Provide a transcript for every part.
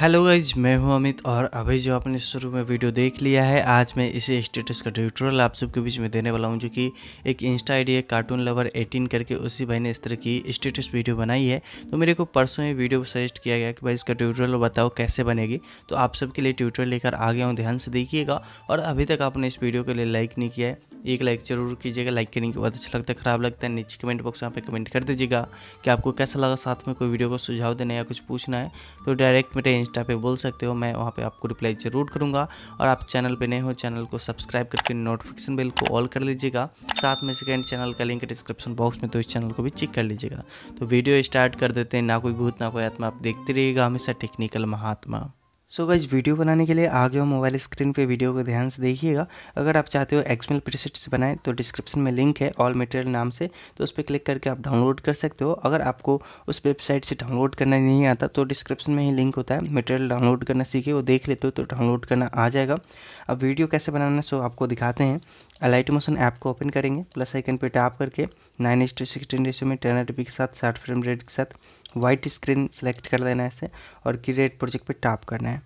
hello guys मैं हूं अमित और अभी जो आपने शुरू में वीडियो देख लिया है आज मैं इसे स्टेटस का ट्यूटोरियल आप सबके बीच में देने वाला हूं जो कि एक इंस्टा आईडी कार्टून लवर 18 करके उसी भाई ने इस तरह की स्टेटस वीडियो बनाई है तो मेरे को परसों ये वीडियो सजेस्ट किया गया कि भाई इसका ट्यूटोरियल बताओ कैसे बनेगी तो आप सबके लिए ट्यूटोरियल लेकर आ गया हूँ ध्यान से देखिएगा और अभी तक आपने इस वीडियो के लिए लाइक नहीं किया है एक लाइक जरूर कीजिएगा लाइक करने के बाद अच्छा लगता है ख़राब लगता है नीचे कमेंट बॉक्स में पे कमेंट कर दीजिएगा कि आपको कैसा लगा साथ में कोई वीडियो को सुझाव देना या कुछ पूछना है तो डायरेक्ट मेरे इंस्टा पे बोल सकते हो मैं वहाँ पे आपको रिप्लाई ज़रूर करूँगा और आप चैनल पर नए हो चैनल को सब्सक्राइब करके नोटिफिकेशन बिल को ऑल कर लीजिएगा साथ में सेकेंड चैनल का लिंक डिस्क्रिप्शन बॉक्स में तो इस चैनल को भी चेक कर लीजिएगा तो वीडियो स्टार्ट कर देते हैं ना कोई भूत ना कोई आत्मा आप देखते रहिएगा हमेशा technical Mahatma so so guys video बनाने के लिए आगे और मोबाइल स्क्रीन पे वीडियो को ध्यान से देखिएगा अगर आप चाहते हो एक्समेल प्रीसेट्स बनाए तो डिस्क्रिप्शन में लिंक है ऑल मटेरियल नाम से तो उस पर क्लिक करके आप डाउनलोड कर सकते हो अगर आपको उस वेबसाइट से डाउनलोड करना नहीं आता तो डिस्क्रिप्शन में ही लिंक होता है मटेरियल डाउनलोड करना सीखे वो देख लेते हो तो डाउनलोड करना आ जाएगा अब वीडियो कैसे बनाना सो आपको दिखाते हैं अलाइट मोशन ऐप को ओपन करेंगे प्लस आइकन पर टैप करके nine is to sixteen ratio में टेन आर के साथ साठ फ्रेम रेट के साथ वाइट स्क्रीन सेलेक्ट कर लेना है इसे और क्रिएट प्रोजेक्ट पे टाप करना है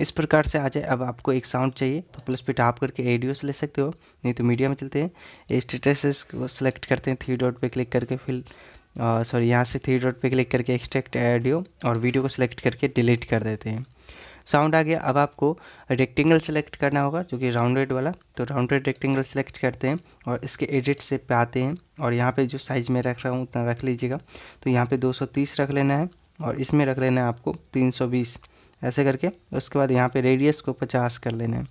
इस प्रकार से आ जाए अब आपको एक साउंड चाहिए तो प्लस पे टाप करके एडियोस ले सकते हो नहीं तो मीडिया में चलते हैं स्टेटस को सेलेक्ट करते हैं थ्री डॉट पे क्लिक करके फिर सॉरी यहाँ से थ्री डॉट पे क्लिक करके एक्सट्रैक्ट एडियो और वीडियो को सिलेक्ट करके डिलीट कर देते हैं साउंड आ गया अब आपको रेक्टेंगल सेलेक्ट करना होगा जो कि राउंडेड वाला तो राउंडेड रेक्टेंगल सेलेक्ट करते हैं और इसके एडिट से पे आते हैं और यहाँ पे जो साइज़ में रख रहा हूँ उतना रख लीजिएगा तो यहाँ पे 230 रख लेना है और इसमें रख लेना है आपको 320 ऐसे करके उसके बाद यहाँ पर रेडियस को पचास कर लेना है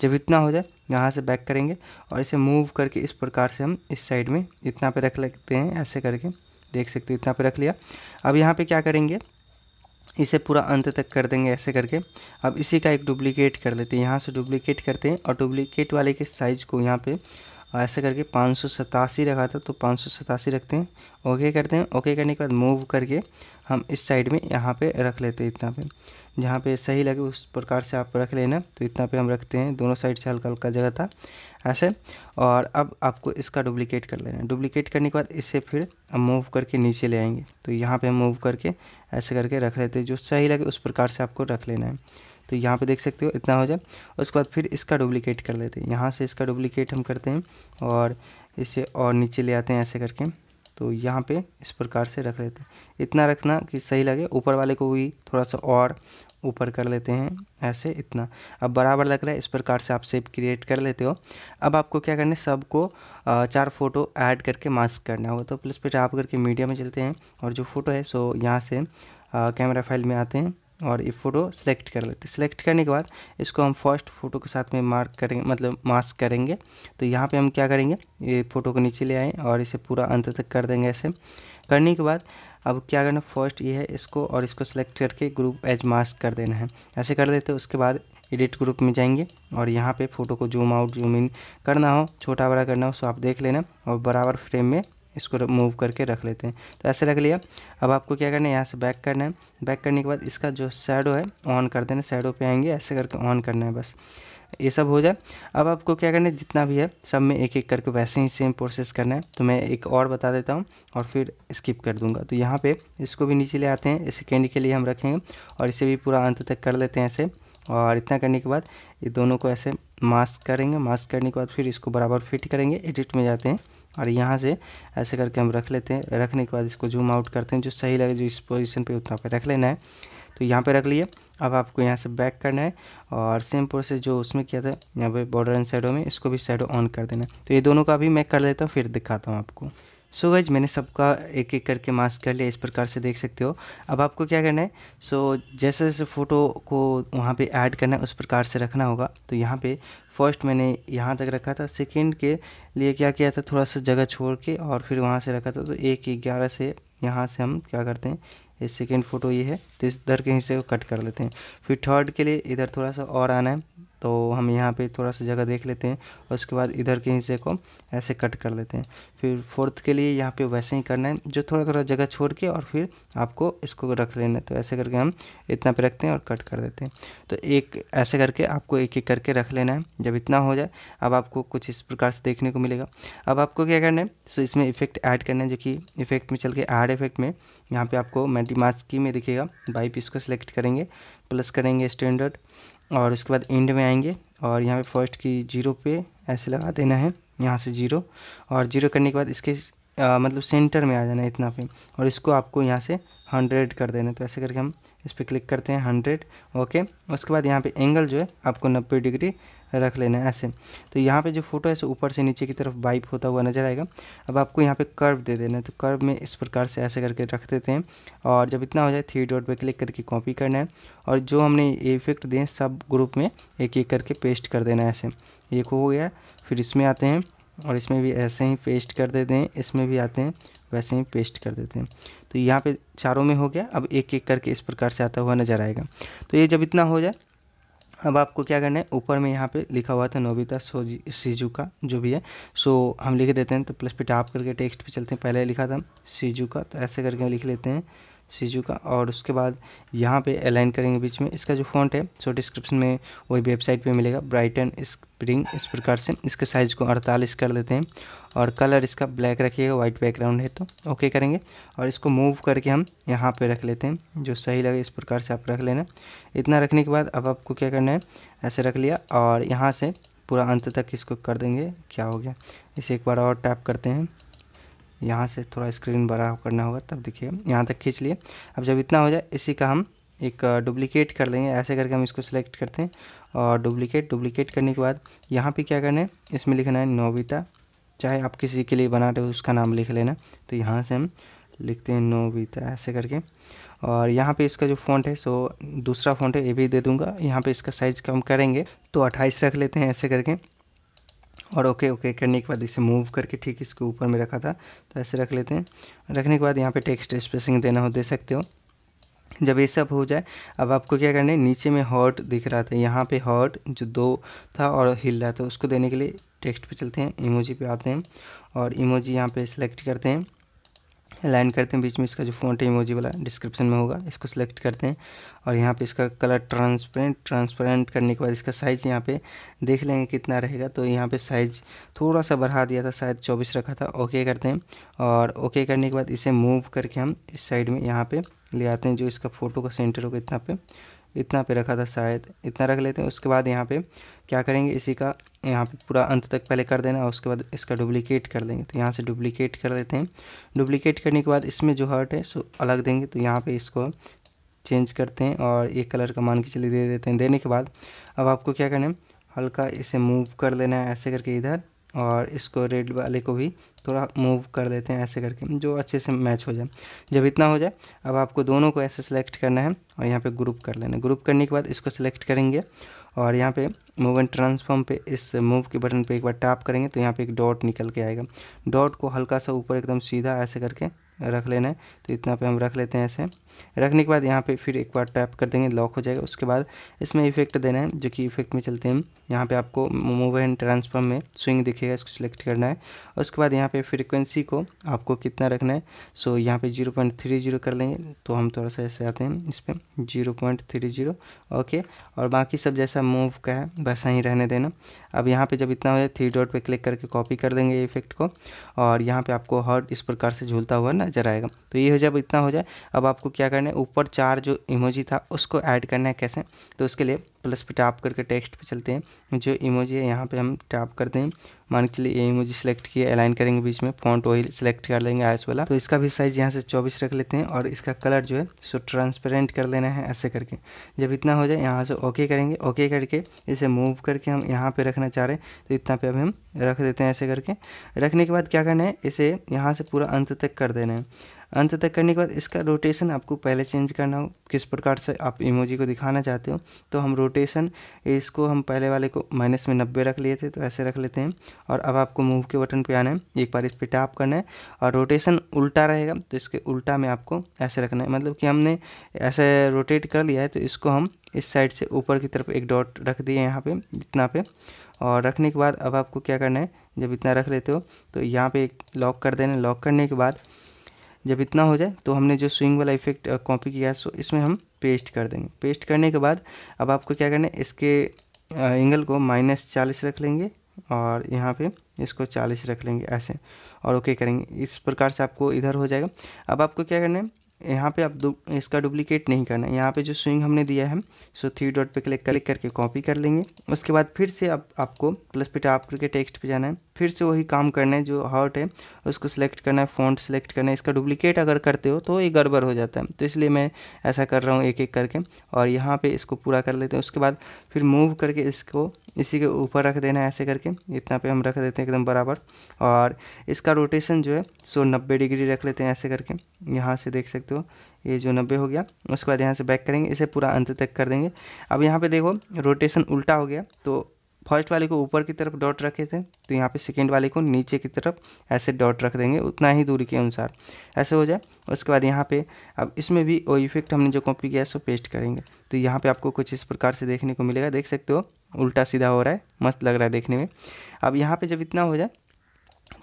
जब इतना हो जाए यहाँ से बैक करेंगे और इसे मूव करके इस प्रकार से हम इस साइड में इतना पे रख लेते हैं ऐसे करके देख सकते हो इतना पे रख लिया अब यहाँ पे क्या करेंगे इसे पूरा अंत तक कर देंगे ऐसे करके अब इसी का एक डुप्लीकेट कर लेते हैं यहाँ से डुप्लीकेट करते हैं और डुप्लीकेट वाले के साइज़ को यहाँ पे ऐसे करके पाँच रखा था तो पाँच रखते हैं ओके करते हैं ओके करने के बाद मूव करके हम इस साइड में यहाँ पे रख लेते हैं इतना पे जहाँ पे सही लगे उस प्रकार से आप रख लेना तो इतना पे हम रखते हैं दोनों साइड से हल्का हल्का जगह था ऐसे और अब आपको इसका डुप्लिकेट कर लेना है डुप्लिकेट करने के बाद इसे फिर हम मूव करके नीचे ले आएंगे तो यहाँ पे हम मूव करके ऐसे करके रख लेते हैं जो सही लगे उस प्रकार से आपको रख लेना है तो यहाँ पे देख सकते हो इतना हो जाए उसके बाद फिर इसका डुप्लिकेट कर लेते हैं यहाँ से इसका डुप्लिकेट हम करते हैं और इसे और नीचे ले आते हैं ऐसे करके तो यहाँ पे इस प्रकार से रख लेते हैं इतना रखना कि सही लगे ऊपर वाले को भी थोड़ा सा और ऊपर कर लेते हैं ऐसे इतना अब बराबर लग रहा है इस प्रकार से आप सेप क्रिएट कर लेते हो अब आपको क्या करना है सबको चार फ़ोटो ऐड करके मास्क करना होगा तो प्लस पे टाप करके मीडिया में चलते हैं और जो फ़ोटो है सो यहाँ से कैमरा फाइल में आते हैं और ये फ़ोटो सेलेक्ट कर लेते हैं सेलेक्ट करने के बाद इसको हम फर्स्ट फ़ोटो के साथ में मार्क करेंगे मतलब मास्क करेंगे तो यहाँ पे हम क्या करेंगे ये फ़ोटो को नीचे ले आएँ और इसे पूरा अंत तक कर देंगे ऐसे करने के बाद अब क्या करना फर्स्ट ये है इसको और इसको सेलेक्ट करके ग्रुप एज मास्क कर देना है ऐसे कर देते उसके बाद एडिट ग्रुप में जाएंगे और यहाँ पे फ़ोटो को जूम आउट जूम इन करना हो छोटा बड़ा करना हो सो आप देख लेना और बराबर फ्रेम में इसको मूव तो करके रख लेते हैं तो ऐसे रख लिया अब आपको क्या करना है यहाँ से बैक करना है बैक करने के बाद इसका जो शेडो है ऑन कर देना शेडो पे आएंगे ऐसे करके ऑन करना है बस ये सब हो जाए अब आपको क्या करना है जितना भी है सब में एक एक करके वैसे ही सेम प्रोसेस करना है तो मैं एक और बता देता हूँ और फिर स्किप कर दूंगा तो यहाँ पे इसको भी नीचे ले आते हैं इसे कैंडी के लिए हम रखेंगे और इसे भी पूरा अंत तक कर लेते हैं ऐसे और इतना करने के बाद ये दोनों को ऐसे मास्क करेंगे मास्क करने के बाद फिर इसको बराबर फिट करेंगे एडिट में जाते हैं और यहाँ से ऐसे करके हम रख लेते हैं रखने के बाद इसको जूम आउट करते हैं जो सही लगे जो इस पोजीशन पे उतना पे रख लेना है तो यहाँ पे रख लिए अब आपको यहाँ से बैक करना है और सेम प्रोसेस जो उसमें किया था यहाँ पे बॉर्डर एंड साइडों में इसको भी साइडो ऑन कर देना है तो ये दोनों का भी मैं कर लेता हूँ फिर दिखाता हूँ आपको सो so गाइज मैंने सबका एक एक करके मास्क कर लिया इस प्रकार से देख सकते हो अब आपको क्या करना है सो so, जैसे जैसे फ़ोटो को वहाँ पे ऐड करना है उस प्रकार से रखना होगा तो यहाँ पे फर्स्ट मैंने यहाँ तक रखा था सेकंड के लिए क्या किया था थोड़ा सा जगह छोड़ के और फिर वहाँ से रखा था तो एक ग्यारह से यहाँ से हम क्या करते हैं ये सेकेंड फ़ोटो ये है तो इस इधर के हिस्से को कट कर लेते हैं फिर थर्ड के लिए इधर थोड़ा सा और आना है तो हम यहाँ पे थोड़ा सा जगह देख लेते हैं और उसके बाद इधर के हिस्से को ऐसे कट कर लेते हैं फिर फोर्थ के लिए यहाँ पे वैसे ही करना है जो थोड़ा थोड़ा जगह छोड़ के और फिर आपको इसको रख लेना है तो ऐसे करके हम इतना पे रखते हैं और कट कर देते हैं तो एक ऐसे करके आपको एक एक करके रख लेना है जब इतना हो जाए अब आपको कुछ इस प्रकार से देखने को मिलेगा अब आपको क्या करना है सो इसमें इफेक्ट ऐड करना है जो कि इफेक्ट में चल के आर इफेक्ट में यहाँ पर आपको मल्टी मास्क की में दिखेगा बाइप इसको सिलेक्ट करेंगे प्लस करेंगे स्टैंडर्ड और उसके बाद एंड में आएंगे और यहाँ पे फर्स्ट की जीरो पे ऐसे लगा देना है यहाँ से जीरो और जीरो करने के बाद इसके आ, मतलब सेंटर में आ जाना है इतना पे और इसको आपको यहाँ से हंड्रेड कर देना है तो ऐसे करके हम इस पर क्लिक करते हैं हंड्रेड ओके उसके बाद यहाँ पे एंगल जो है आपको नब्बे डिग्री रख लेना है ऐसे तो यहाँ पे जो फोटो है सो ऊपर से नीचे की तरफ वाइप होता हुआ नजर आएगा अब आपको यहाँ पे कर्व दे देना है तो कर्व में इस प्रकार से ऐसे करके रख देते हैं और जब इतना हो जाए थ्री डॉट पर क्लिक करके कॉपी करना है और जो हमने इफेक्ट दें सब ग्रुप में एक एक करके पेस्ट कर देना है ऐसे एक हो गया फिर इसमें आते हैं और इसमें भी ऐसे ही पेस्ट कर देते हैं इसमें भी आते हैं वैसे ही पेस्ट कर देते हैं तो यहाँ पे चारों में हो गया अब एक एक करके इस प्रकार से आता हुआ नज़र आएगा तो ये जब इतना हो जाए अब आपको क्या करना है ऊपर में यहाँ पे लिखा हुआ था नोबिता सोजी का जो भी है सो हम लिख देते हैं तो प्लस पे टाप करके टेक्स्ट पे चलते हैं पहले लिखा था का तो ऐसे करके लिख लेते हैं सीजू का और उसके बाद यहाँ पे अलाइन करेंगे बीच में इसका जो फॉन्ट है सो डिस्क्रिप्शन में वही वेबसाइट पे मिलेगा ब्राइटन स्प्रिंग इस प्रकार से इसके साइज़ को 48 कर देते हैं और कलर इसका ब्लैक रखिएगा वाइट बैकग्राउंड है तो ओके करेंगे और इसको मूव करके हम यहाँ पे रख लेते हैं जो सही लगे इस प्रकार से आप रख लेना इतना रखने के बाद अब आपको क्या करना है ऐसे रख लिया और यहाँ से पूरा अंत तक इसको कर देंगे क्या हो गया इसे एक बार और टैप करते हैं यहाँ से थोड़ा स्क्रीन बड़ा करना होगा तब देखिए यहाँ तक खींच लिए अब जब इतना हो जाए इसी का हम एक डुप्लीकेट कर देंगे ऐसे करके हम इसको सिलेक्ट करते हैं और डुप्लीकेट डुप्लीकेट करने के बाद यहाँ पे क्या करना है इसमें लिखना है नोविता चाहे आप किसी के लिए बना रहे हो उसका नाम लिख लेना तो यहाँ से हम लिखते हैं नोविता ऐसे करके और यहाँ पे इसका जो फॉन्ट है सो दूसरा फॉन्ट है ये भी दे दूँगा यहाँ पे इसका साइज़ कम करेंगे तो अट्ठाईस रख लेते हैं ऐसे करके और ओके ओके करने के बाद इसे मूव करके ठीक इसके ऊपर में रखा था तो ऐसे रख लेते हैं रखने के बाद यहाँ पे टेक्स्ट स्पेसिंग देना हो दे सकते हो जब ये सब हो जाए अब आपको क्या करना है नीचे में हॉट दिख रहा था यहाँ पे हॉट जो दो था और हिल रहा था उसको देने के लिए टेक्स्ट पे चलते हैं इमोजी पे आते हैं और इमोजी यहाँ पे सिलेक्ट करते हैं लाइन करते हैं बीच में इसका जो फ़ॉन्ट है इमोजी वाला डिस्क्रिप्शन में होगा इसको सिलेक्ट करते हैं और यहाँ पे इसका कलर ट्रांसपेरेंट ट्रांसपेरेंट करने के बाद इसका साइज़ यहाँ पे देख लेंगे कितना रहेगा तो यहाँ पे साइज़ थोड़ा सा बढ़ा दिया था शायद चौबीस रखा था ओके करते हैं और ओके करने के बाद इसे मूव करके हम इस साइड में यहाँ पर ले आते हैं जो इसका फ़ोटो का सेंटर होगा इतना पे इतना पे रखा था शायद इतना रख लेते हैं उसके बाद यहाँ पे क्या करेंगे इसी का यहाँ पे पूरा अंत तक पहले कर देना और उसके बाद इसका डुप्लीकेट कर देंगे तो यहाँ से डुप्लीकेट कर देते हैं डुप्लीकेट करने के बाद इसमें जो हर्ट है सो अलग देंगे तो यहाँ पे इसको चेंज करते हैं और एक कलर का मान के चले दे देते हैं देने के बाद अब आपको क्या करना है हल्का इसे मूव कर लेना है ऐसे करके इधर और इसको रेड वाले को भी थोड़ा मूव कर देते हैं ऐसे करके जो अच्छे से मैच हो जाए जब इतना हो जाए अब आपको दोनों को ऐसे सेलेक्ट करना है और यहाँ पे ग्रुप कर लेना ग्रुप करने के बाद इसको सेलेक्ट करेंगे और यहाँ पे मूव एंड ट्रांसफॉर्म पे इस मूव के बटन पे एक बार टैप करेंगे तो यहाँ पे एक डॉट निकल के आएगा डॉट को हल्का सा ऊपर एकदम सीधा ऐसे करके रख लेना है तो इतना पे हम रख लेते हैं ऐसे रखने के बाद यहाँ पे फिर एक बार टैप कर देंगे लॉक हो जाएगा उसके बाद इसमें इफेक्ट देना है जो कि इफेक्ट में चलते हैं यहाँ पे आपको मूव एंड ट्रांसफॉर्म में स्विंग दिखेगा इसको सिलेक्ट करना है और उसके बाद यहाँ पे फ्रीक्वेंसी को आपको कितना रखना है सो so, यहाँ पे जीरो पॉइंट थ्री जीरो कर लेंगे तो हम थोड़ा सा ऐसे आते हैं इस पर zero point three zero okay और बाकी सब जैसा मूव का है वैसा ही रहने देना अब यहाँ पर जब इतना हो जाए थ्री डॉट पर क्लिक करके कॉपी कर देंगे इफेक्ट को और यहाँ पर आपको हॉट इस प्रकार से झूलता हुआ नजर आएगा तो ये हो जाए इतना हो जाए अब आपको क्या करना है ऊपर चार जो इमोजी था उसको ऐड करना है कैसे तो उसके लिए प्लस पे टैप करके टेक्स्ट पे चलते हैं जो इमोजी है यहाँ पे हम टैप करते हैं मान के चलिए ये इमोजी सेलेक्ट किए अलाइन करेंगे बीच में फॉन्ट वही सेलेक्ट कर लेंगे आयस वाला तो इसका भी साइज़ यहाँ से चौबीस रख लेते हैं और इसका कलर जो है सो ट्रांसपेरेंट कर लेना है ऐसे करके जब इतना हो जाए यहाँ से ओके करेंगे ओके करके इसे मूव करके हम यहाँ पर रखना चाह रहे हैं तो इतना पे अब हम रख देते हैं ऐसे करके रखने के बाद क्या करना है इसे यहाँ से पूरा अंत तक कर देना है अंत तक करने के बाद इसका रोटेशन आपको पहले चेंज करना हो किस प्रकार से आप इमोजी को दिखाना चाहते हो तो हम रोटेशन इसको हम पहले वाले को माइनस में नब्बे रख लिए थे तो ऐसे रख लेते हैं और अब आपको मूव के बटन पे आना है एक बार इस पर टैप करना है और रोटेशन उल्टा रहेगा तो इसके उल्टा में आपको ऐसे रखना है मतलब कि हमने ऐसे रोटेट कर लिया है तो इसको हम इस साइड से ऊपर की तरफ एक डॉट रख दिए यहाँ पे इतना पे और रखने के बाद अब आपको क्या करना है जब इतना रख लेते हो तो यहाँ पे एक लॉक कर देना लॉक करने के बाद जब इतना हो जाए तो हमने जो स्विंग वाला इफेक्ट कॉपी किया है सो इसमें हम पेस्ट कर देंगे पेस्ट करने के बाद अब आपको क्या करना है इसके एंगल को माइनस चालीस रख लेंगे और यहाँ पे इसको चालीस रख लेंगे ऐसे और ओके करेंगे इस प्रकार से आपको इधर हो जाएगा अब आपको क्या करना है यहाँ पे आप इसका डुप्लीकेट नहीं करना है यहाँ पे जो स्विंग हमने दिया है सो थ्री डॉट पे क्लिक क्लिक करके कॉपी कर लेंगे उसके बाद फिर से आप, आपको प्लस पे टाप करके टेक्स्ट पे जाना है फिर से वही काम करना है जो हॉट है उसको सिलेक्ट करना है फ़ॉन्ट सेलेक्ट करना है इसका डुप्लीकेट अगर करते हो तो ये गड़बड़ हो जाता है तो इसलिए मैं ऐसा कर रहा हूँ एक एक करके और यहाँ पे इसको पूरा कर लेते हैं उसके बाद फिर मूव करके इसको इसी के ऊपर रख देना है ऐसे करके इतना पे हम रख देते हैं एकदम बराबर और इसका रोटेशन जो है सो नब्बे डिग्री रख लेते हैं ऐसे करके यहाँ से देख सकते हो ये जो नब्बे हो गया उसके बाद यहाँ से बैक करेंगे इसे पूरा अंत तक कर देंगे अब यहाँ पे देखो रोटेशन उल्टा हो गया तो फर्स्ट वाले को ऊपर की तरफ डॉट रखे थे तो यहाँ पे सेकेंड वाले को नीचे की तरफ ऐसे डॉट रख देंगे उतना ही दूरी के अनुसार ऐसे हो जाए उसके बाद यहाँ पे अब इसमें भी वो इफेक्ट हमने जो कॉपी किया है सो पेस्ट करेंगे तो यहाँ पे आपको कुछ इस प्रकार से देखने को मिलेगा देख सकते हो उल्टा सीधा हो रहा है मस्त लग रहा है देखने में अब यहाँ पर जब इतना हो जाए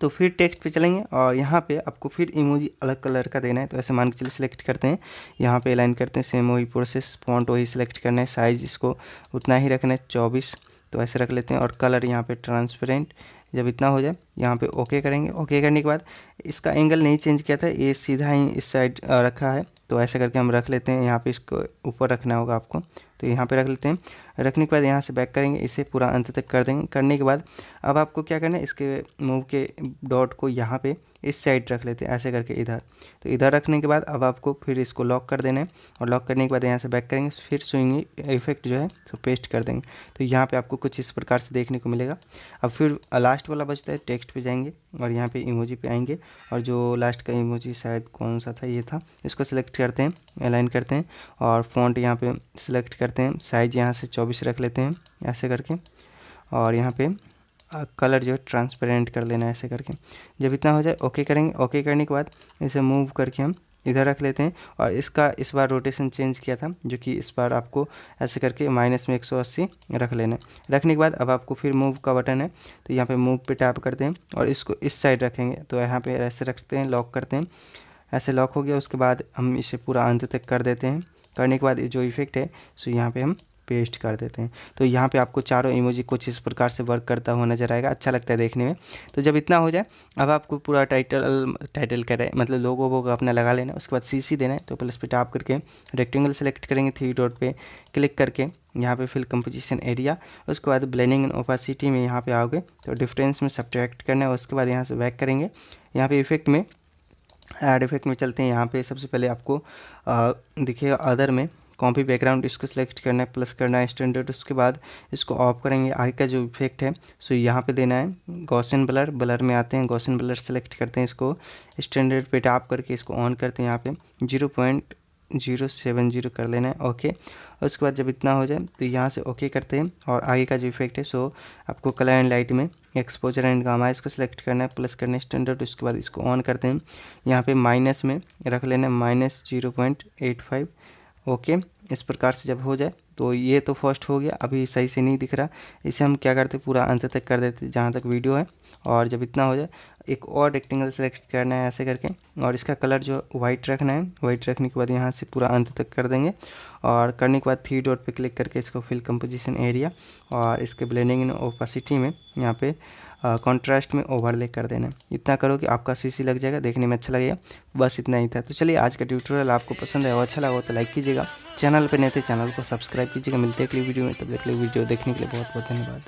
तो फिर टेक्स्ट पे चलेंगे और यहाँ पे आपको फिर इमोजी अलग कलर का देना है तो ऐसे मान के चलिए सिलेक्ट करते हैं यहाँ पे अलाइन करते हैं सेम वही प्रोसेस फॉन्ट वही सिलेक्ट करना है साइज़ इसको उतना ही रखना है चौबीस तो ऐसे रख लेते हैं और कलर यहाँ पे ट्रांसपेरेंट जब इतना हो जाए यहाँ पे ओके करेंगे ओके करने के बाद इसका एंगल नहीं चेंज किया था ये सीधा ही इस साइड रखा है तो ऐसा करके हम रख लेते हैं यहाँ पे इसको ऊपर रखना होगा आपको तो यहाँ पे रख लेते हैं रखने के बाद यहाँ से बैक करेंगे इसे पूरा अंत तक कर देंगे करने के बाद अब आपको क्या करना है इसके मूव के डॉट को यहाँ पर इस साइड रख लेते हैं ऐसे करके इधर तो इधर रखने के बाद अब आपको फिर इसको लॉक कर देना है और लॉक करने के बाद यहाँ से बैक करेंगे फिर स्विंग इफेक्ट जो है तो पेस्ट कर देंगे तो यहाँ पे आपको कुछ इस प्रकार से देखने को मिलेगा अब फिर लास्ट वाला बचता है टेक्स्ट पे जाएंगे और यहाँ पे इमोजी पे आएंगे और जो लास्ट का इमोजी शायद कौन सा था ये था इसको सिलेक्ट करते हैं अलाइन करते हैं और फॉन्ट यहाँ पर सिलेक्ट करते हैं साइज यहाँ से चौबीस रख लेते हैं ऐसे करके और यहाँ पर कलर जो है ट्रांसपेरेंट कर लेना है ऐसे करके जब इतना हो जाए ओके करेंगे ओके करने के बाद इसे मूव करके हम इधर रख लेते हैं और इसका इस बार रोटेशन चेंज किया था जो कि इस बार आपको ऐसे करके माइनस में 180 रख लेना रखने के बाद अब आपको फिर मूव का बटन है तो यहाँ पे मूव पे टैप करते हैं और इसको इस साइड रखेंगे तो यहाँ पे ऐसे रखते हैं लॉक करते हैं ऐसे लॉक हो गया उसके बाद हम इसे पूरा अंत तक कर देते हैं करने के बाद जो इफेक्ट है सो यहाँ पर हम पेस्ट कर देते हैं तो यहाँ पे आपको चारों इमोजी कुछ इस प्रकार से वर्क करता हुआ नजर आएगा अच्छा लगता है देखने में तो जब इतना हो जाए अब आपको पूरा टाइटल टाइटल करें मतलब लोगों वो अपना लगा लेना उसके बाद सी देना है तो प्लस पे टाप करके रेक्टेंगल सेलेक्ट करेंगे थ्री डॉट पे क्लिक करके यहाँ पे फिल कंपोजिशन एरिया उसके बाद ब्लेंडिंग एंड ओपासिटी में यहाँ पे आओगे तो डिफरेंस में सब्ट्रैक्ट करना है उसके बाद यहाँ से बैक करेंगे यहाँ पे इफेक्ट में एड इफेक्ट में चलते हैं यहाँ पे सबसे पहले आपको दिखेगा अदर में कॉपी बैकग्राउंड इसको सेलेक्ट करना है प्लस करना है स्टैंडर्ड उसके बाद इसको ऑफ करेंगे आई का जो इफेक्ट है सो यहाँ पे देना है गौसन ब्लर ब्लर में आते हैं गौसन ब्लर सेलेक्ट करते हैं इसको स्टैंडर्ड पे टैप करके इसको ऑन करते हैं यहाँ पे zero point zero seven zero कर लेना है ओके और उसके बाद जब इतना हो जाए तो यहाँ से ओके करते हैं और आगे का जो इफेक्ट है सो आपको कलर एंड लाइट में एक्सपोजर एंड गामा इसको सेलेक्ट करना है प्लस करना है स्टैंडर्ड उसके बाद इसको ऑन करते हैं यहाँ पे माइनस में रख लेना है minus zero point eight five okay इस प्रकार से जब हो जाए तो ये तो फर्स्ट हो गया अभी सही से नहीं दिख रहा इसे हम क्या करते पूरा अंत तक कर देते जहाँ तक वीडियो है और जब इतना हो जाए एक और रेक्टेंगल सेलेक्ट करना है ऐसे करके और इसका कलर जो वाइट रखना है वाइट रखने के बाद यहाँ से पूरा अंत तक कर देंगे और करने के बाद थ्री डॉट पर क्लिक करके इसको फिल कंपोजिशन एरिया और इसके ब्लेंडिंग इन ओपासिटी में यहाँ पर कॉन्ट्रास्ट में ओवरले कर देना इतना करो कि आपका सीसी लग जाएगा देखने में अच्छा लगेगा बस इतना ही था तो चलिए आज का ट्यूटोरियल आपको पसंद है और अच्छा लगा तो लाइक कीजिएगा चैनल पर नहीं थे चैनल को सब्सक्राइब कीजिएगा मिलते हैं अगली वीडियो में तब अगली वीडियो देखने के लिए बहुत बहुत धन्यवाद